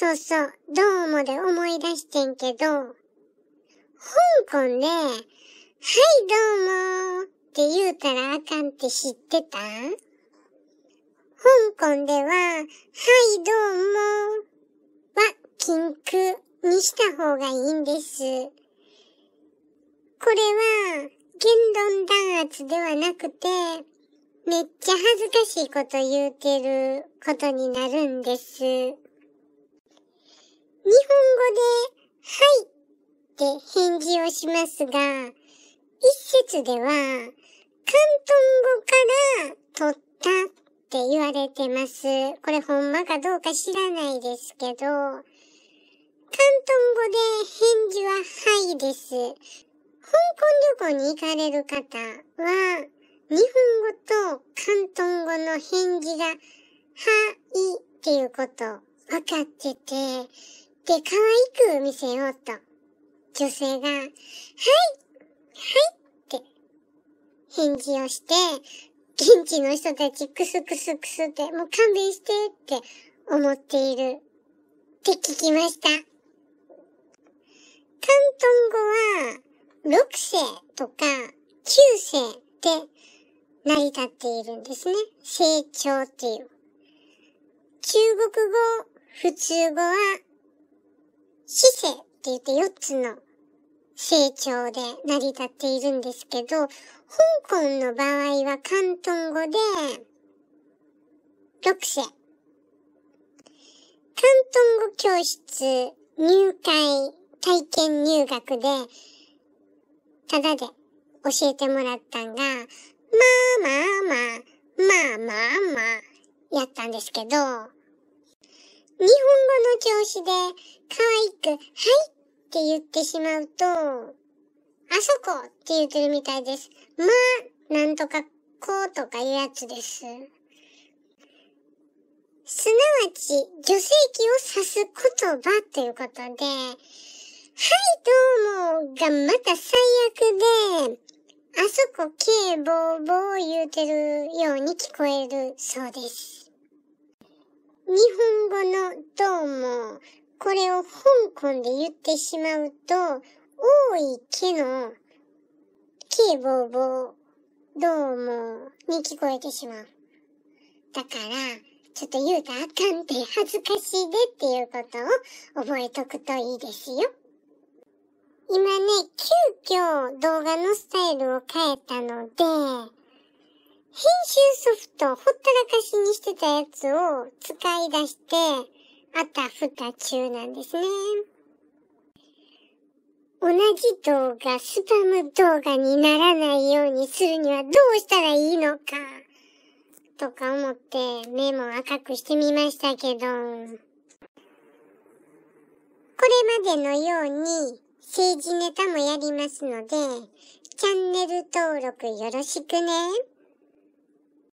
そうそう、どうもで思い出してんけど、香港で、はい、どうもって言うたらあかんって知ってた香港では、はい、どうもは禁句にした方がいいんです。これは、言論弾圧ではなくて、めっちゃ恥ずかしいこと言うてることになるんです。日本語で、はいって返事をしますが、一説では、広東語から取ったって言われてます。これほんまかどうか知らないですけど、広東語で返事ははいです。香港旅行に行かれる方は、日本語と広東語の返事が、はいっていうこと分かってて、で可愛く見せようと、女性が、はいはいって返事をして、現地の人たちクスクスクスって、もう勘弁してって思っているって聞きました。広東語は6世とか9世で成り立っているんですね。成長っていう。中国語、普通語は姿勢って言って4つの成長で成り立っているんですけど、香港の場合は広東語で6世。広東語教室入会体験入学で、ただで教えてもらったんが、まあまあまあ、まあまあまあ、やったんですけど、日本語の調子で可愛く、はいって言ってしまうと、あそこって言ってるみたいです。まあ、なんとか、こうとかいうやつです。すなわち、女性器を指す言葉ということで、はい、どうもがまた最悪で、あそこ、けいぼうぼう言うてるように聞こえるそうです。日本語のどうも、これを香港で言ってしまうと、多いけの、けぼうぼう、どうも、に聞こえてしまう。だから、ちょっと言うたらあかんで、て恥ずかしいでっていうことを覚えとくといいですよ。今ね、急遽動画のスタイルを変えたので、編集ソフト、ほったらかしにしてたやつを使い出して、あたふた中なんですね。同じ動画、スパム動画にならないようにするにはどうしたらいいのか、とか思ってメモ赤くしてみましたけど、これまでのように政治ネタもやりますので、チャンネル登録よろしくね。